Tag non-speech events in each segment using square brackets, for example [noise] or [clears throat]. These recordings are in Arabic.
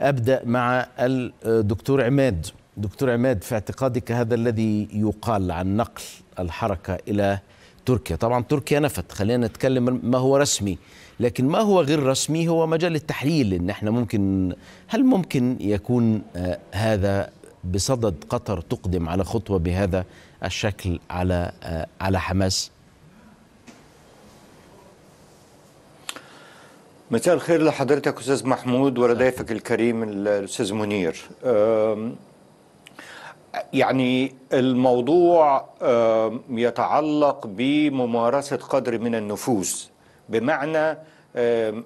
أبدأ مع الدكتور عماد دكتور عماد في اعتقادك هذا الذي يقال عن نقل الحركة إلى تركيا طبعا تركيا نفت خلينا نتكلم ما هو رسمي لكن ما هو غير رسمي هو مجال التحليل ان احنا ممكن هل ممكن يكون آه، هذا بصدد قطر تقدم على خطوه بهذا الشكل على آه، على حماس مساء الخير لحضرتك استاذ محمود ولضيفك الكريم الاستاذ منير يعني الموضوع يتعلق بممارسه قدر من النفوذ بمعنى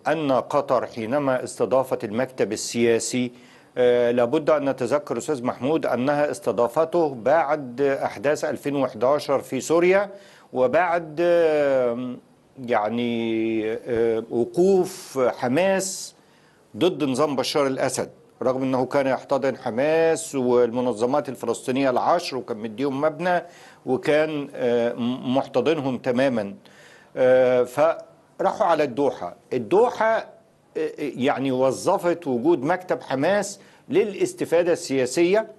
ان قطر حينما استضافت المكتب السياسي أه، لابد أن نتذكر أستاذ محمود أنها استضافته بعد أحداث 2011 في سوريا وبعد يعني آه، وقوف حماس ضد نظام بشار الأسد رغم أنه كان يحتضن حماس والمنظمات الفلسطينية العشر وكان مديهم مبنى وكان آه، محتضنهم تماما آه، فراحوا على الدوحة الدوحة يعني وظفت وجود مكتب حماس للاستفادة السياسية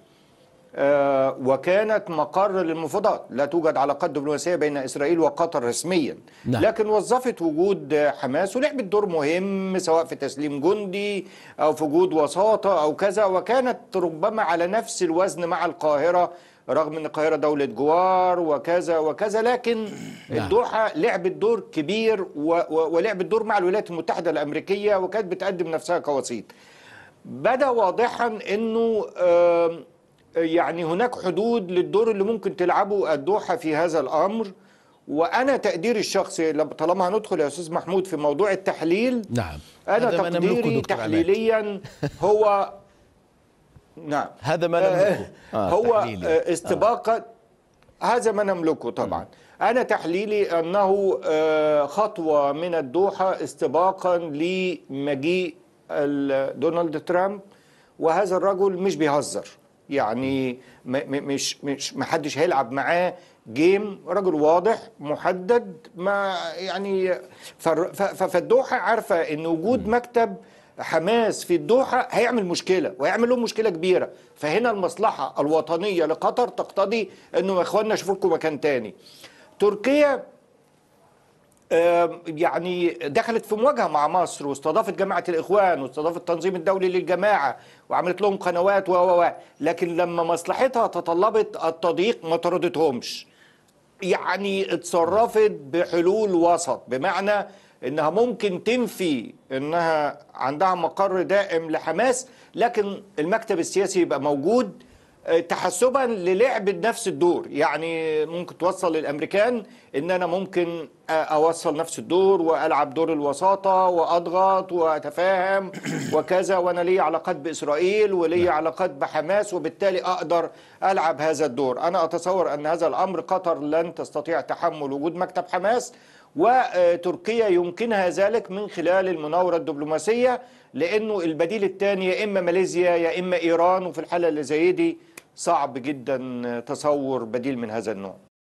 آه، وكانت مقر للمفاوضات لا توجد علاقات دبلوماسية بين إسرائيل وقطر رسميا نعم. لكن وظفت وجود حماس ولعبت دور مهم سواء في تسليم جندي أو في وجود وساطة أو كذا وكانت ربما على نفس الوزن مع القاهرة رغم ان القاهره دوله جوار وكذا وكذا لكن نعم. الدوحه لعبت دور كبير ولعبت دور مع الولايات المتحده الامريكيه وكانت بتقدم نفسها كوسيط بدا واضحا انه يعني هناك حدود للدور اللي ممكن تلعبه الدوحة في هذا الأمر وأنا تقديري الشخصي طالما هندخل يا أستاذ محمود في موضوع التحليل نعم أنا تقديري تحليليا هو [laughs] نعم هذا ما نملكه آه, آه، هو تحليلي. آه، استباقة آه. هذا ما نملكه طبعا م. آه. أنا تحليلي أنه خطوة من الدوحة استباقا لمجيء دونالد ترامب وهذا الرجل مش بيهزر يعني مش مش ما حدش هيلعب معاه جيم راجل واضح محدد ما يعني فالدوحه عارفه ان وجود مكتب حماس في الدوحه هيعمل مشكله وهيعمل لهم مشكله كبيره فهنا المصلحه الوطنيه لقطر تقتضي انه يا اخواننا اشوف لكم مكان تاني تركيا يعني دخلت في مواجهه مع مصر واستضافت جماعه الاخوان واستضافت التنظيم الدولي للجماعه وعملت لهم قنوات و و لكن لما مصلحتها تطلبت التضييق ما طردتهمش يعني اتصرفت بحلول وسط بمعنى انها ممكن تنفي انها عندها مقر دائم لحماس لكن المكتب السياسي يبقى موجود تحسبا للعبة نفس الدور يعني ممكن توصل للأمريكان إن أنا ممكن أوصل نفس الدور وألعب دور الوساطة وأضغط وأتفاهم [clears throat] وكذا وأنا لي علاقات بإسرائيل ولي نعم. علاقات بحماس وبالتالي أقدر ألعب هذا الدور أنا أتصور أن هذا الأمر قطر لن تستطيع تحمل وجود مكتب حماس وتركيا يمكنها ذلك من خلال المناورة الدبلوماسية لأنه البديل الثاني يا إما ماليزيا يا إما إيران وفي الحالة اللي زي دي صعب جدا تصور بديل من هذا النوع